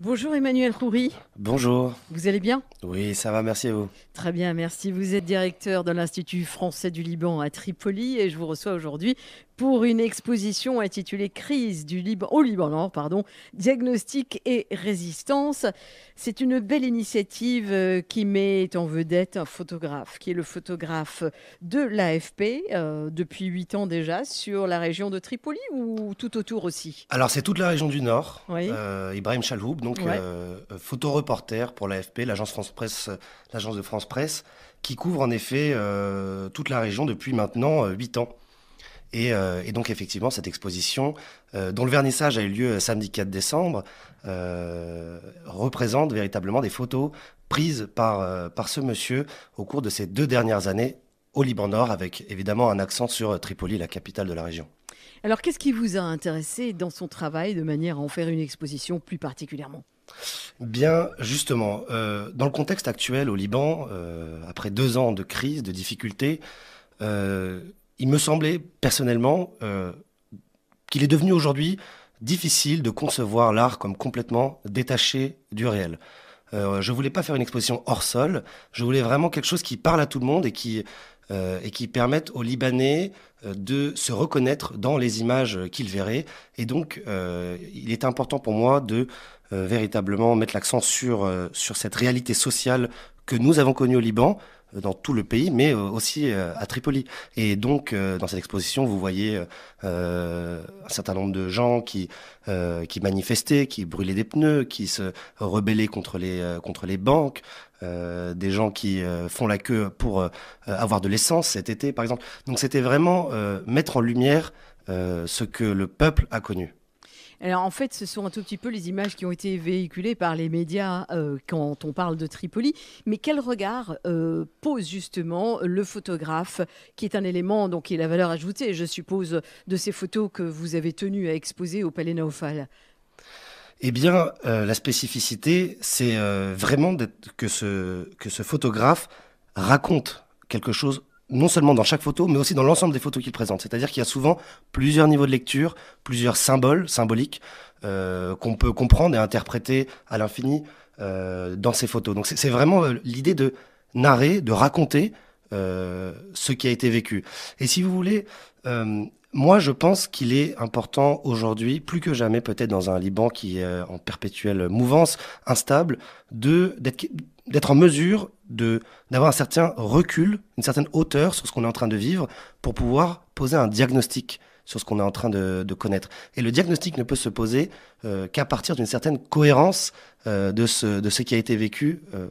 Bonjour Emmanuel Roury. Bonjour. Vous allez bien Oui, ça va, merci à vous. Très bien, merci. Vous êtes directeur de l'Institut français du Liban à Tripoli et je vous reçois aujourd'hui pour une exposition intitulée Crise du Liban au Liban, pardon, diagnostic et résistance. C'est une belle initiative euh, qui met en vedette un photographe, qui est le photographe de l'AFP euh, depuis 8 ans déjà sur la région de Tripoli ou tout autour aussi. Alors c'est toute la région du Nord. Euh, Ibrahim Chalhoub, donc photoreporter pour l'AFP, l'agence France Presse, l'agence de France Presse, qui couvre en effet toute la région depuis maintenant 8 ans. Euh, et, donc effectivement, cette exposition, euh, dont le vernissage a eu lieu euh, samedi 4 décembre, représente véritablement des photos prises par, par ce monsieur au cours de ces deux dernières années au Liban Nord, avec évidemment un accent sur Tripoli, la capitale de la région. Alors qu'est-ce qui vous a intéressé dans son travail de manière à en faire une exposition plus particulièrement Bien, justement, dans le contexte actuel au Liban, après deux ans de crise, de difficultés, il me semblait personnellement euh, qu'il est devenu aujourd'hui difficile de concevoir l'art comme complètement détaché du réel. Euh, je voulais pas faire une exposition hors sol, je voulais vraiment quelque chose qui parle à tout le monde et qui, euh, et qui permette aux Libanais euh, de se reconnaître dans les images qu'ils verraient. Et donc, il est important pour moi de véritablement mettre l'accent sur, sur cette réalité sociale que nous avons connue au Liban, dans tout le pays, mais euh, aussi euh, à Tripoli. Et donc, euh, dans cette exposition, vous voyez un certain nombre de gens qui, qui manifestaient, qui brûlaient des pneus, qui se rebellaient contre les, contre les banques, des gens qui font la queue pour avoir de l'essence cet été, par exemple. Donc c'était vraiment mettre en lumière ce que le peuple a connu. Alors, euh, en fait, ce sont un tout petit peu les images qui ont été véhiculées par les médias hein, euh, quand on parle de Tripoli. Mais quel regard euh, pose justement le photographe, qui est un élément, donc qui est la valeur ajoutée, je suppose, de ces photos que vous avez tenues à exposer au Palais Naofal eh bien, la spécificité, c'est vraiment que ce, que ce photographe raconte quelque chose non seulement dans chaque photo, mais aussi dans l'ensemble des photos qu'il présente. C'est-à-dire qu'il y a souvent plusieurs niveaux de lecture, plusieurs symboles symboliques euh, qu'on peut comprendre et interpréter à l'infini euh, dans ces photos. Donc c'est vraiment euh, l'idée de narrer, de raconter euh, ce qui a été vécu. Et si vous voulez, euh, moi je pense qu'il est important aujourd'hui, plus que jamais peut-être dans un Liban qui est euh, en perpétuelle mouvance, instable, de d'être d'être en mesure de d'avoir un certain recul, une certaine hauteur sur ce qu'on est en train de vivre pour pouvoir poser un diagnostic sur ce qu'on est en train de, connaître. Et le diagnostic ne peut se poser euh, qu'à partir d'une certaine cohérence euh, de, ce, de ce qui a été vécu euh,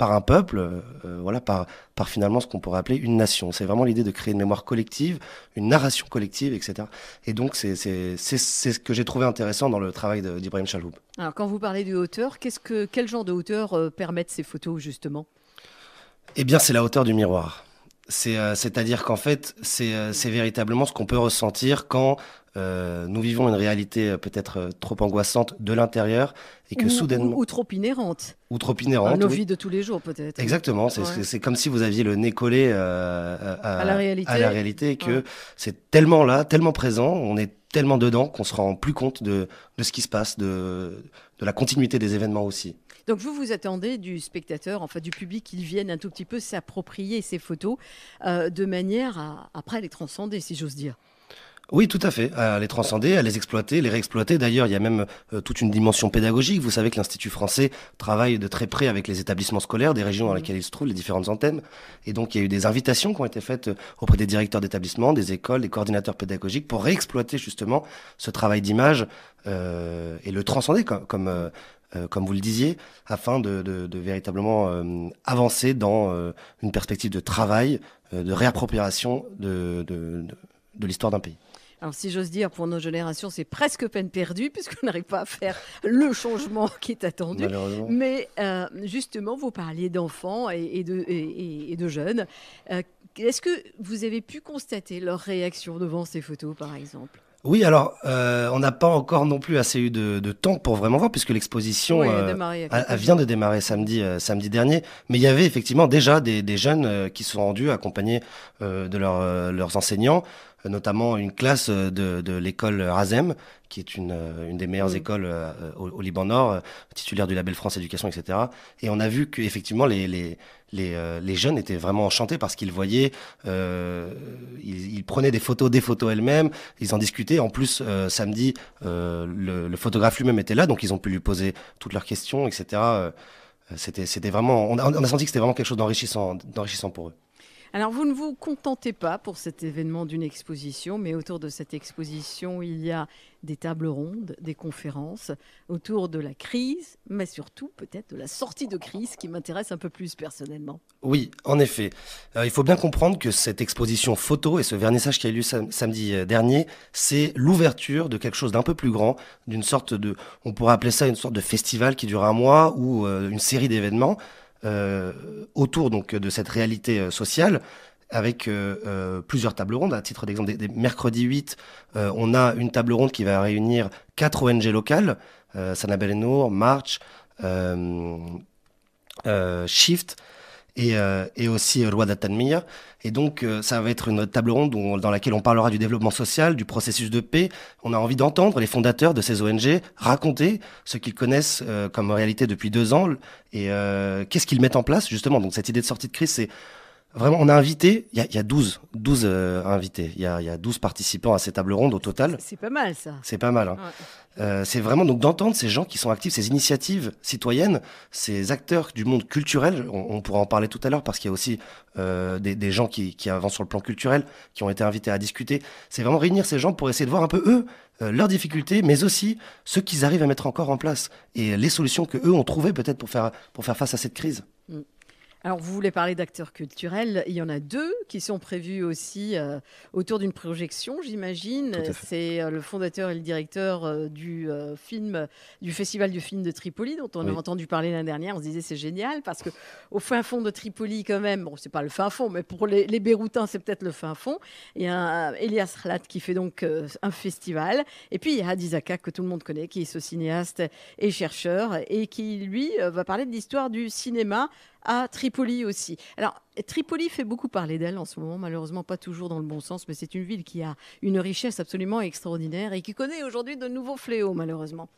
par un peuple, euh, euh, voilà, par, par finalement ce qu'on pourrait appeler une nation. C'est vraiment l'idée de créer une mémoire collective, une narration collective, etc. Et donc, c'est ce que j'ai trouvé intéressant dans le travail d'Ibrahim Chaloub. Alors, quand vous parlez de hauteur, qu'est-ce que, quel genre de hauteur euh, permettent ces photos, justement Eh bien, c'est la hauteur du miroir. C'est-à-dire cest qu'en fait, c'est véritablement ce qu'on peut ressentir quand euh, nous vivons une réalité euh, peut-être euh, trop angoissante de l'intérieur et que ou, soudainement... Ou, trop inhérente. Ou trop inhérente. Dans bah, nos vies de tous les jours peut-être. Exactement, c'est comme si vous aviez le nez collé à, la réalité. à la réalité que c'est tellement là, tellement présent, on est tellement dedans qu'on se rend plus compte de, ce qui se passe, de, de la continuité des événements aussi. Donc vous vous attendez du spectateur, enfin du public, qu'il vienne un tout petit peu s'approprier ces photos de manière à après les transcender, si j'ose dire. Oui, tout à fait, à les transcender, à les exploiter, les réexploiter. D'ailleurs, il y a même euh, toute une dimension pédagogique. Vous savez que l'Institut français travaille de très près avec les établissements scolaires des régions dans mmh. lesquelles il se trouve, les différentes antennes. Et donc, il y a eu des invitations qui ont été faites euh, auprès des directeurs d'établissements, des écoles, des coordinateurs pédagogiques pour réexploiter justement ce travail d'image euh, et le transcender comme, comme vous le disiez, afin de, véritablement avancer dans une perspective de travail, de réappropriation de l'histoire d'un pays. Alors, si j'ose dire, pour nos générations, c'est presque peine perdue, puisqu'on n'arrive pas à faire le changement qui est attendu. Mais euh, justement, vous parliez d'enfants et, de, et, de jeunes. Euh, est-ce que vous avez pu constater leur réaction devant ces photos, par exemple oui, alors euh, on n'a pas encore non plus assez eu de, temps pour vraiment voir, puisque l'exposition vient de démarrer samedi, samedi dernier. Mais il y avait effectivement déjà des, jeunes qui se sont rendus accompagnés de leurs enseignants notamment une classe euh, de, l'école Razem, qui est une, euh, une des meilleures mm. écoles euh, au, Liban Nord, titulaire du label France Éducation, etc. Et on a vu qu'effectivement, les, les, les, les, jeunes étaient vraiment enchantés parce qu'ils voyaient, euh, ils, prenaient des photos, des photos elles-mêmes, ils en discutaient. En plus, samedi, le, photographe lui-même était là, donc ils ont pu lui poser toutes leurs questions, etc. C'était, c'était vraiment, on a, senti que c'était vraiment quelque chose d'enrichissant, d'enrichissant pour eux. Alors vous ne vous contentez pas pour cet événement d'une exposition, mais autour de cette exposition, il y a des tables rondes, des conférences autour de la crise, mais surtout peut-être de la sortie de crise qui m'intéresse un peu plus personnellement. Oui, en effet. Euh, il faut bien comprendre que cette exposition photo et ce vernissage qui a eu lieu samedi euh, dernier, c'est l'ouverture de quelque chose d'un peu plus grand, d'une sorte de, on pourrait appeler ça une sorte de festival qui dure un mois ou euh, une série d'événements euh, autour donc de cette réalité euh, sociale avec euh, plusieurs tables rondes. À titre d'exemple, des, mercredi 8, on a une table ronde qui va réunir quatre ONG locales, euh, Sanabel Nour, March, Shift, euh, et, aussi euh, Loi d'Atanmiya. Et donc, euh, ça va être une table ronde dans laquelle on parlera du développement social, du processus de paix. On a envie d'entendre les fondateurs de ces ONG raconter ce qu'ils connaissent comme réalité depuis deux ans et qu'est-ce qu'ils mettent en place, justement. Donc, cette idée de sortie de crise, c'est Vraiment, on a invité, il y a, 12, 12 euh, invités, il y, a, 12 participants à ces tables rondes au total. C'est pas mal ça. C'est pas mal. Hein. Euh, c'est vraiment donc d'entendre ces gens qui sont actifs, ces initiatives citoyennes, ces acteurs du monde culturel, on, pourra en parler tout à l'heure parce qu'il y a aussi euh, des, gens qui, qui avancent sur le plan culturel, qui ont été invités à discuter. C'est vraiment réunir ces gens pour essayer de voir un peu eux, leurs difficultés, mais aussi ce qu'ils arrivent à mettre encore en place et les solutions que eux ont trouvées peut-être pour faire, pour faire face à cette crise. Alors, vous voulez parler d'acteurs culturels. Il y en a deux qui sont prévus aussi euh, autour d'une projection, j'imagine. C'est euh, le fondateur et le directeur euh, du film, du Festival du film de Tripoli, dont on a entendu parler l'année dernière. On se disait c'est génial parce que au fin fond de Tripoli, quand même, bon, c'est pas le fin fond, mais pour les, les Béroutins, c'est peut-être le fin fond. Il y a Elias Rlat qui fait donc un festival. Et puis, il y a Hadi que tout le monde connaît, qui est ce cinéaste et chercheur et qui, lui, va parler de l'histoire du cinéma à Tripoli aussi. Alors, Tripoli fait beaucoup parler d'elle en ce moment, malheureusement pas toujours dans le bon sens, mais c'est une ville qui a une richesse absolument extraordinaire et qui connaît aujourd'hui de nouveaux fléaux, malheureusement.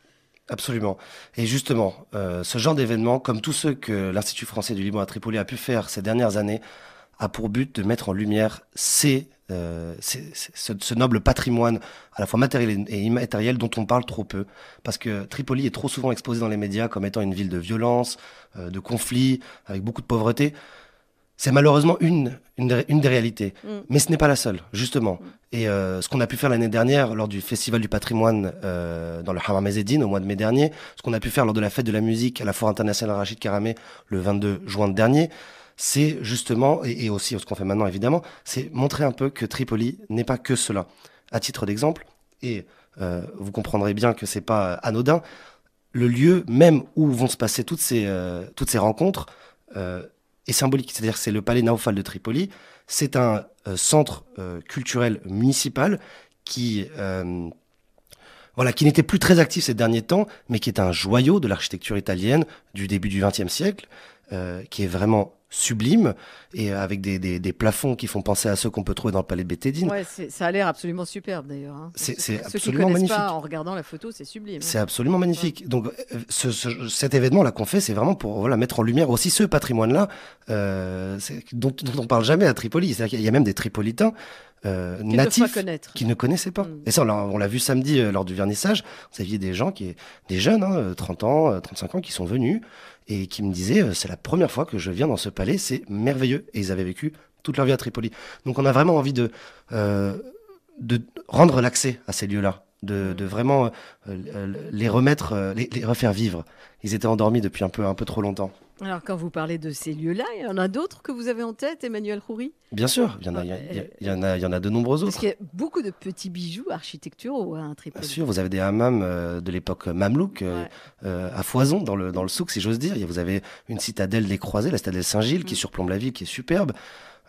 Absolument. Et justement, euh, ce genre d'événement, comme tous ceux que l'Institut français du Liban à Tripoli a pu faire ces dernières années, a pour but de mettre en lumière ces euh, ce, noble patrimoine à la fois matériel et immatériel dont on parle trop peu. Parce que Tripoli est trop souvent exposée dans les médias comme étant une ville de violence, euh, de conflits, avec beaucoup de pauvreté. C'est malheureusement une, une, des, réalités. Mm. Mais ce n'est pas la seule, justement. Mm. Et euh, ce qu'on a pu faire l'année dernière lors du Festival du patrimoine dans le Hammam Ezzedine au mois de mai dernier, ce qu'on a pu faire lors de la fête de la musique à la Foire internationale Rachid Karamé le 22 juin dernier, c'est justement, et, aussi ce qu'on fait maintenant évidemment, c'est montrer un peu que Tripoli n'est pas que cela. À titre d'exemple, et euh, vous comprendrez bien que c'est pas anodin, le lieu même où vont se passer toutes ces, euh, toutes ces rencontres euh, est symbolique. C'est-à-dire c'est le palais naophal de Tripoli, c'est un centre culturel municipal qui voilà, qui n'était plus très actif ces derniers temps, mais qui est un joyau de l'architecture italienne du début du XXe siècle, qui est vraiment sublime et avec des, plafonds qui font penser à ceux qu'on peut trouver dans le palais de Béthédine. Ouais, ça a l'air absolument superbe d'ailleurs. Hein. C'est absolument magnifique. en regardant la photo, c'est sublime. Hein. C'est absolument magnifique. Donc euh, cet événement là qu'on fait, c'est vraiment pour voilà, mettre en lumière aussi ce patrimoine là euh, dont, dont, on parle jamais à Tripoli. Il y a même des Tripolitains euh, natifs qui ne connaissaient pas. Mm. Et ça, on l'a vu samedi lors du vernissage. Vous aviez des gens qui, des jeunes, 30 hein, ans, 35 ans, qui sont venus et qui me disaient euh, c'est la première fois que je viens dans ce palais, c'est merveilleux. Et ils avaient vécu toute leur vie à Tripoli. Donc on a vraiment envie de, euh, de rendre l'accès à ces lieux-là, de, vraiment euh, les remettre, les, les, refaire vivre. Ils étaient endormis depuis un peu, un peu trop longtemps. Alors, quand vous parlez de ces lieux-là, il y en a d'autres que vous avez en tête, Emmanuel Khoury Bien sûr, il y, en a, de nombreux autres. Parce qu'il y a beaucoup de petits bijoux architecturaux à hein, un Bien sûr, vous avez des hammams euh, de l'époque mamelouk euh, euh, à foison dans le, dans souk, si j'ose dire. Vous avez une citadelle des croisés, la citadelle Saint-Gilles, qui mm. surplombe la ville, qui est superbe.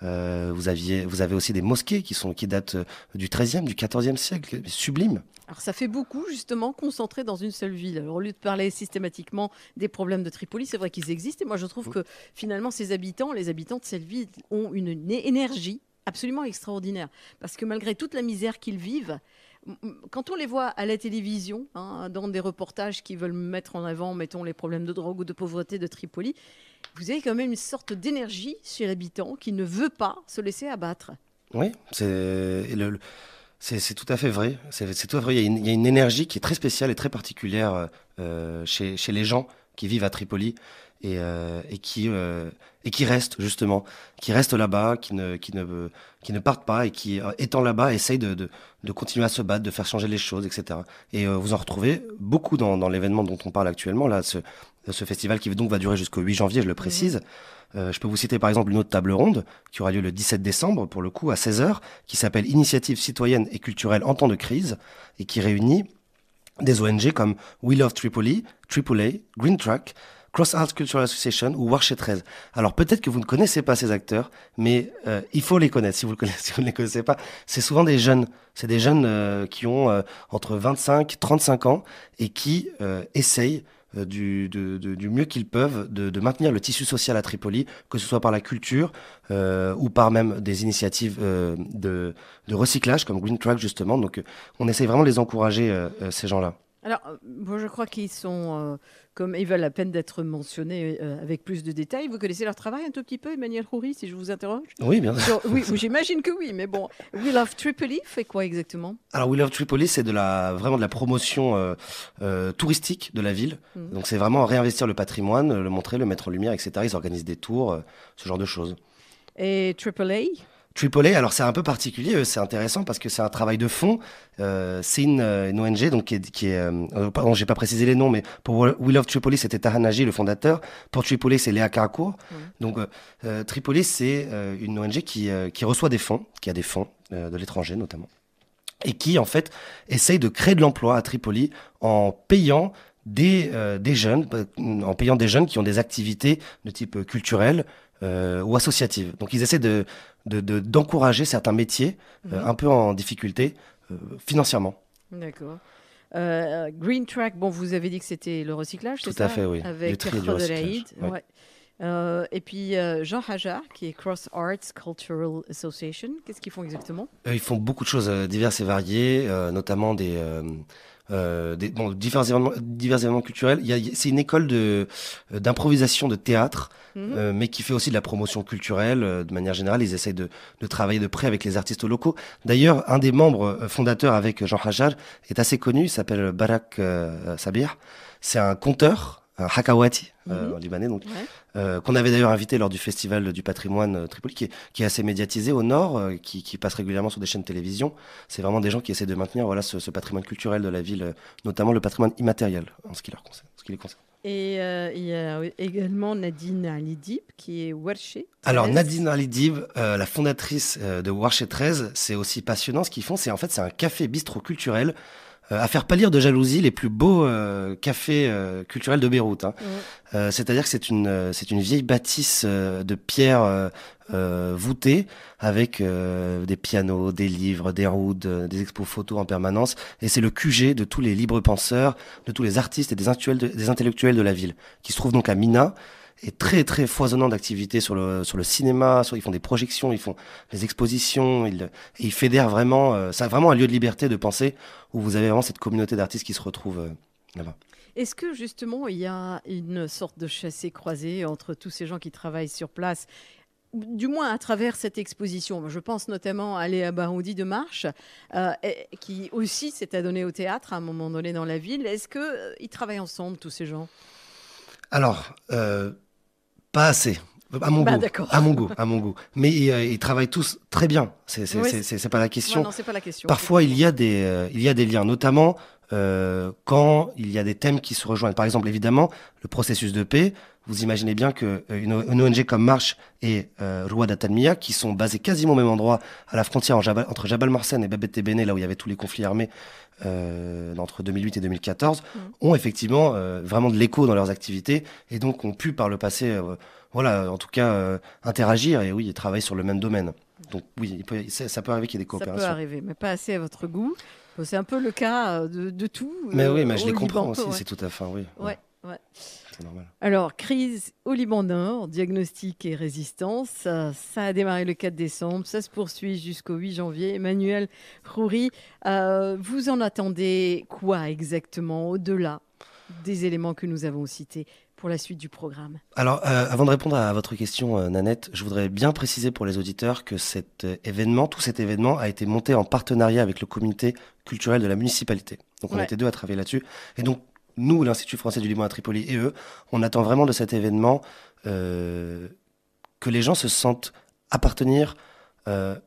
vous, aviez, vous avez aussi des mosquées qui, sont, qui datent du XIIIe, du XIVe siècle, sublimes ça fait beaucoup justement concentré dans une seule ville. au lieu de parler systématiquement des problèmes de Tripoli, c'est vrai qu'ils existent et moi je trouve que finalement ces habitants, les habitants de cette ville ont une, énergie absolument extraordinaire parce que malgré toute la misère qu'ils vivent, quand on les voit à la télévision, hein, dans des reportages qui veulent mettre en avant, mettons, les problèmes de drogue ou de pauvreté de Tripoli, vous avez quand même une sorte d'énergie chez l'habitant qui ne veut pas se laisser abattre. Oui, c'est le, c'est tout à fait vrai. C'est vrai. Il y, a une, énergie qui est très spéciale et très particulière euh, chez, les gens qui vivent à Tripoli et, euh, et qui euh, et qui restent justement, qui restent là-bas, qui ne qui ne qui ne partent pas et qui euh, étant là-bas essayent de, de, de continuer à se battre, de faire changer les choses, etc. Et vous en retrouvez beaucoup dans, dans l'événement dont on parle actuellement là, ce, ce festival qui donc va durer jusqu'au 8 janvier, je le précise. je peux vous citer par exemple une autre table ronde qui aura lieu le 17 décembre pour le coup à 16h, qui s'appelle Initiative citoyenne et culturelle en temps de crise et qui réunit des ONG comme We Love Tripoli, AAA, Green Track, Cross Arts Cultural Association ou Warchez 13. Alors peut-être que vous ne connaissez pas ces acteurs, mais euh, il faut les connaître si vous, le connaissez, ne les connaissez pas. C'est souvent des jeunes, c'est des jeunes euh, qui ont euh, entre 25 35 ans et qui essayent du, du, mieux qu'ils peuvent de, maintenir le tissu social à Tripoli, que ce soit par la culture ou par même des initiatives de, recyclage comme Green Track justement. Donc on essaye vraiment de les encourager, ces gens-là. Alors, bon, euh, je crois qu'ils sont, euh, comme ils veulent la peine d'être mentionnés euh, avec plus de détails. Vous connaissez leur travail un tout petit peu, Emmanuel Roury, si je vous interroge Oui, bien sûr. Oui, j'imagine que oui, mais bon, We Love Tripoli fait quoi exactement Alors, We Love Tripoli, c'est vraiment de la promotion touristique de la ville. Mm. Donc, c'est vraiment réinvestir le patrimoine, le montrer, le mettre en lumière, etc. Ils organisent des tours, ce genre de choses. Et Tripoli Tripoli, alors c'est un peu particulier, euh, c'est intéressant parce que c'est un travail de fond. Euh, c'est une, euh, ONG donc qui est, qui est pardon, j'ai pas précisé les noms, mais pour We Love Tripoli, c'était Tahanaji, le fondateur. Pour Tripoli, c'est Léa carcourt Donc euh, Tripoli, c'est une ONG qui, qui reçoit des fonds, qui a des fonds de l'étranger notamment, et qui en fait essaye de créer de l'emploi à Tripoli en payant des, des jeunes, bah, en payant des jeunes qui ont des activités de type culturel, euh, ou associatives. Donc ils essaient de, d'encourager certains métiers mhm. euh, un peu en difficulté euh, financièrement. D'accord. Euh, Green Track, bon, vous avez dit que c'était le recyclage, c'est ça Tout à fait, oui. Avec le tri et et puis Jean Hajar, qui est Cross Arts Cultural Association, qu'est-ce qu'ils font exactement Ils font beaucoup de choses diverses et variées, notamment des, euh, des, bon, divers, événements, divers événements culturels. C'est une école de euh, d'improvisation de théâtre, mhm. euh, mais qui fait aussi de la promotion culturelle de manière générale. Ils essayent de, de travailler de près avec les artistes locaux. D'ailleurs, un des membres fondateurs avec Jean Hajar est assez connu. Il s'appelle Barak Sabir. C'est un conteur euh, Hakawati, euh, mhm. en libanais, donc, euh, qu'on avait d'ailleurs invité lors du festival du patrimoine Tripoli, qui est, assez médiatisé au nord, qui, passe régulièrement sur des chaînes de télévision. C'est vraiment des gens qui essaient de maintenir voilà, ce, patrimoine culturel de la ville, notamment le patrimoine immatériel, en hein, ce qui, leur concerne, les concerne. Et il y a également Nadine Alidib, qui est Warché. Alors, Nadine Alidib, la fondatrice de Warché 13, c'est aussi passionnant ce qu'ils font. C'est en fait c'est un café bistrot culturel euh, à faire pâlir de jalousie les plus beaux euh, cafés euh, culturels de Beyrouth. Hein. C'est-à-dire que c'est une, c'est une vieille bâtisse de pierre voûtée avec des pianos, des livres, des routes, des expos photos en permanence. Et c'est le QG de tous les libres penseurs, de tous les artistes et des intellectuels de, des intellectuels de la ville, qui se trouve donc à Mina est très très foisonnant d'activités sur le sur le cinéma. ils font des projections, ils font des expositions, ils, et ils fédèrent vraiment. Euh, ça c'est vraiment un lieu de liberté de penser où vous avez vraiment cette communauté d'artistes qui se retrouve euh, là-bas. Est-ce que justement il y a une sorte de chassé croisé entre tous ces gens qui travaillent sur place du moins à travers cette exposition. Je pense notamment à Léa Baroudi de Marche, euh, qui aussi s'est adonnée au théâtre à un moment donné dans la ville. Est-ce qu'ils travaillent ensemble, tous ces gens Alors, pas assez. À mon, bah, goût, à mon goût, à mon goût, Mais euh, ils, travaillent tous très bien. C'est c'est pas la question. pas la question. Parfois, il y a des, euh, il y a des liens, notamment euh, quand il y a des thèmes qui se rejoignent. Par exemple, évidemment, le processus de paix. Vous imaginez bien qu'une euh, une ONG comme Marche et euh, Rouad qui sont basées quasiment au même endroit, à la frontière entre Jabal Morsen et Babette Bené, là où il y avait tous les conflits armés euh, entre 2008 et 2014, mm. ont effectivement vraiment de l'écho dans leurs activités et donc ont pu par le passé, voilà, en tout cas, interagir et oui, travailler sur le même domaine. Donc oui, ça peut arriver qu'il y ait des coopérations. Ça peut arriver, mais pas assez à votre goût. C'est un peu le cas euh, de, tout. Mais euh, oui, mais je les comprends aussi, c'est tout à fait, oui. Ouais. Ouais. Normal. Alors, crise au Liban Nord, diagnostic et résistance. Ça, a démarré le 4 décembre, ça se poursuit jusqu'au 8 janvier. Emmanuel Rouri, euh, vous en attendez quoi exactement au-delà des éléments que nous avons cités pour la suite du programme. Alors, euh, avant de répondre à votre question, euh, Nanette, je voudrais bien préciser pour les auditeurs que cet euh, événement, tout cet événement, a été monté en partenariat avec le comité culturel de la municipalité. Donc, on était deux à travailler là-dessus. Et donc, nous, l'Institut français du Liban à Tripoli et eux, on attend vraiment de cet événement que les gens se sentent appartenir à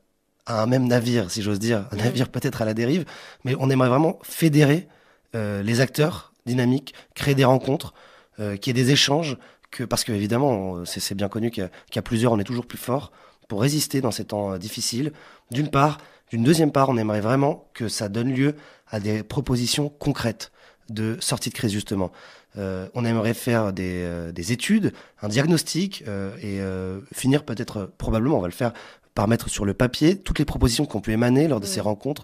un même navire, si j'ose dire, un navire peut-être à la dérive, mais on aimerait vraiment fédérer les acteurs dynamiques, créer des rencontres. Qui euh, qu'il y ait des échanges, que, parce que évidemment, c'est bien connu qu'à plusieurs, on est toujours plus fort pour résister dans ces temps euh, difficiles. D'une part, d'une deuxième part, on aimerait vraiment que ça donne lieu à des propositions concrètes de sortie de crise justement. Euh, on aimerait faire des, études, un diagnostic et finir peut-être probablement, on va le faire par mettre sur le papier toutes les propositions qu'on pu émaner lors de mm. ces rencontres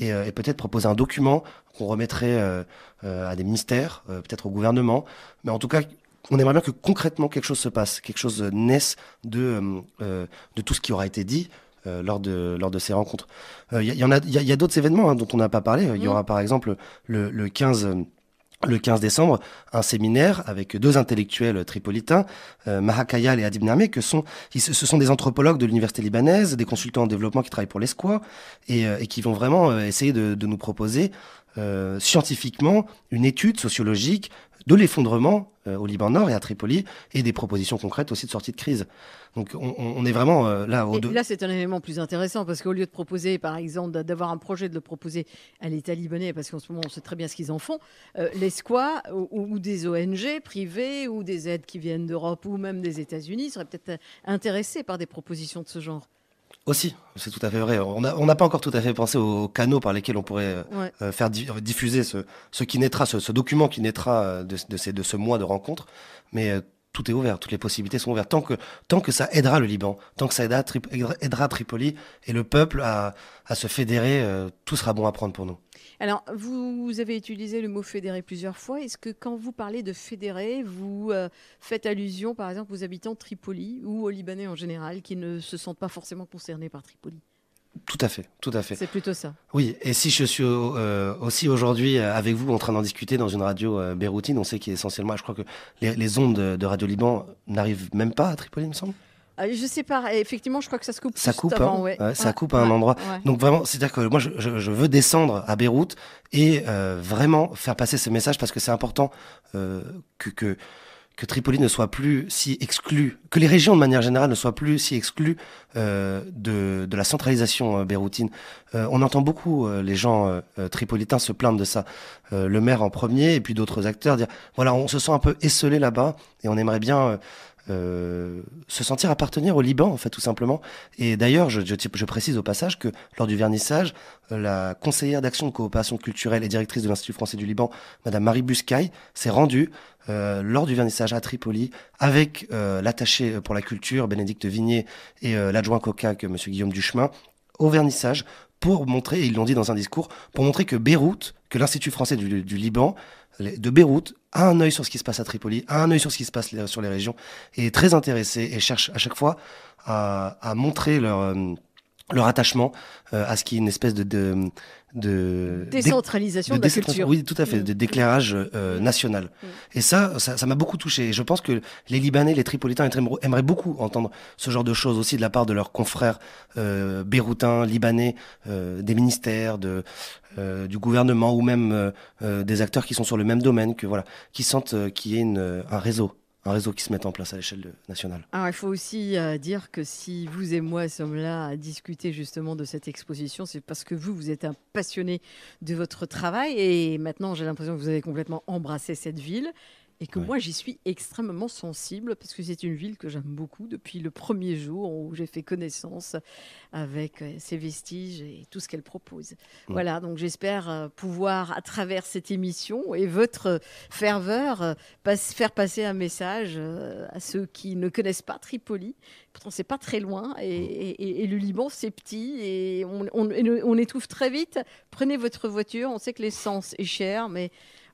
euh, et, peut-être proposer un document qu'on remettrait euh, euh, à des ministères, peut-être au gouvernement, mais en tout cas on aimerait bien que concrètement quelque chose se passe, quelque chose naisse de, de tout ce qui aura été dit, lors, de, lors de ces rencontres. Il y, en a, d'autres événements hein, dont on n'a pas parlé. Il y mm. aura par exemple le, le 15 le 15 décembre, un séminaire avec deux intellectuels tripolitains, euh, maha Mahakayal et Adib Nameh, que sont, ce sont des anthropologues de l'université libanaise, des consultants en développement qui travaillent pour l'ESCOA, euh, et, qui vont vraiment euh, essayer de, nous proposer scientifiquement une étude sociologique de l'effondrement euh, au Liban Nord et à Tripoli, et des propositions concrètes aussi de sortie de crise. Donc on, est vraiment euh, là au Là, c'est un élément plus intéressant, parce qu'au lieu de proposer, par exemple, d'avoir un projet, de le proposer à l'État libanais, parce qu'en ce moment, on sait très bien ce qu'ils en font, euh, les ou, des ONG privées, ou des aides qui viennent d'Europe, ou même des États-Unis, seraient peut-être intéressés par des propositions de ce genre. Aussi, c'est tout à fait vrai. On n'a pas encore tout à fait pensé aux canaux par lesquels on pourrait euh, euh, faire diffuser ce, ce qui naîtra, ce, document qui naîtra euh, de, ces, ce mois de rencontre. Mais tout est ouvert, toutes les possibilités sont ouvertes. Tant que, tant que ça aidera le Liban, tant que ça aidera, Tripoli et le peuple à, se fédérer, tout sera bon à prendre pour nous. Alors, vous, avez utilisé le mot fédéré plusieurs fois. Est-ce que quand vous parlez de fédéré, vous euh, faites allusion, par exemple, aux habitants de Tripoli ou aux Libanais en général qui ne se sentent pas forcément concernés par Tripoli tout à fait, tout à fait. C'est plutôt ça. Oui, et si je suis euh, aussi aujourd'hui euh, avec vous en train d'en discuter dans une radio béroutine, on sait qu'essentiellement, je crois que les, ondes de, Radio Liban n'arrivent même pas à Tripoli, me semble. Ah, je sais pas, effectivement, je crois que ça se coupe. Ça coupe, hein. ça coupe à un endroit. Donc vraiment, c'est-à-dire que moi, je, veux descendre à Beyrouth et euh, vraiment faire passer ce message parce que c'est important euh, que, Tripoli ne soit plus si exclu, que les régions de manière générale ne soient plus si exclues euh, de, la centralisation béroutine. on entend beaucoup les gens tripolitains se plaindre de ça. le maire en premier et puis d'autres acteurs dire, voilà, on se sent un peu esselé là-bas et on aimerait bien euh, se sentir appartenir au Liban, en fait, tout simplement. Et d'ailleurs, je, je, je, précise au passage que lors du vernissage, euh, la conseillère d'action de coopération culturelle et directrice de l'Institut français du Liban, Madame Marie Buscaille, s'est rendue euh, lors du vernissage à Tripoli avec l'attaché pour la culture, Bénédicte Vigné, et l'adjoint que M. Guillaume Duchemin, au vernissage pour montrer, ils l'ont dit dans un discours, pour montrer que Beyrouth, que l'Institut français du Liban, de Beyrouth a un œil sur ce qui se passe à Tripoli, a un œil sur ce qui se passe sur les régions, et est très intéressé et cherche à chaque fois à, montrer leur, euh, leur attachement euh, à ce qui est une espèce de, de de décentralisation de, Oui, tout à fait, mm. d'éclairage euh, national. Mm. Et ça, ça m'a beaucoup touché. Et je pense que les Libanais, les Tripolitains aimeraient beaucoup entendre ce genre de choses aussi de la part de leurs confrères euh, béroutins, libanais, euh, des ministères, de, euh, du gouvernement ou même des acteurs qui sont sur le même domaine, que voilà, qui sentent qu'il y ait un réseau un réseau qui se met en place à l'échelle nationale. il faut aussi euh, dire que si vous et moi sommes là à discuter justement de cette exposition, c'est parce que vous, vous êtes un passionné de votre travail et maintenant, j'ai l'impression que vous avez complètement embrassé cette ville et que moi j'y suis extrêmement sensible parce que c'est une ville que j'aime beaucoup depuis le premier jour où j'ai fait connaissance avec euh, ses vestiges et tout ce qu'elle propose. Voilà, donc j'espère euh, pouvoir à travers cette émission et votre ferveur euh, faire passer un message à ceux qui ne connaissent pas Tripoli. Pourtant c'est pas très loin et, le Liban c'est petit et on, on, on étouffe très vite. Prenez votre voiture, on sait que l'essence est chère mais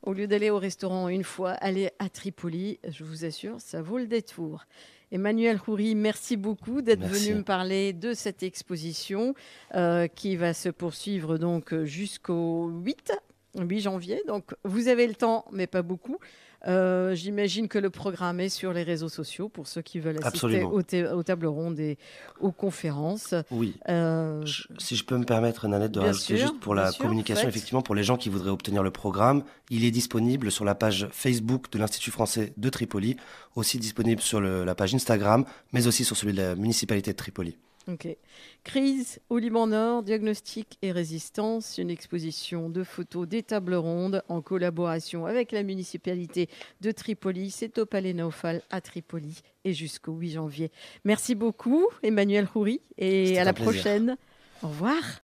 au lieu d'aller au restaurant une fois, allez à Tripoli. Je vous assure, ça vaut le détour. Emmanuel Khoury, merci beaucoup d'être venu me parler de cette exposition euh, qui va se poursuivre donc jusqu'au 8, 8 janvier. Donc vous avez le temps, mais pas beaucoup. Euh, j'imagine que le programme est sur les réseaux sociaux pour ceux qui veulent assister aux, tables rondes et aux conférences. Oui. Euh, si je peux me permettre, Nanette, de rajouter juste pour la communication, effectivement, pour les gens qui voudraient obtenir le programme, il est disponible sur la page Facebook de l'Institut français de Tripoli, aussi disponible sur la page Instagram, mais aussi sur celui de la municipalité de Tripoli. Ok. Crise au Liban Nord, diagnostic et résistance, une exposition de photos des tables rondes en collaboration avec la municipalité de Tripoli. C'est au Palais Naufal à Tripoli et jusqu'au 8 janvier. Merci beaucoup, Emmanuel Houry, et à la prochaine. Au revoir.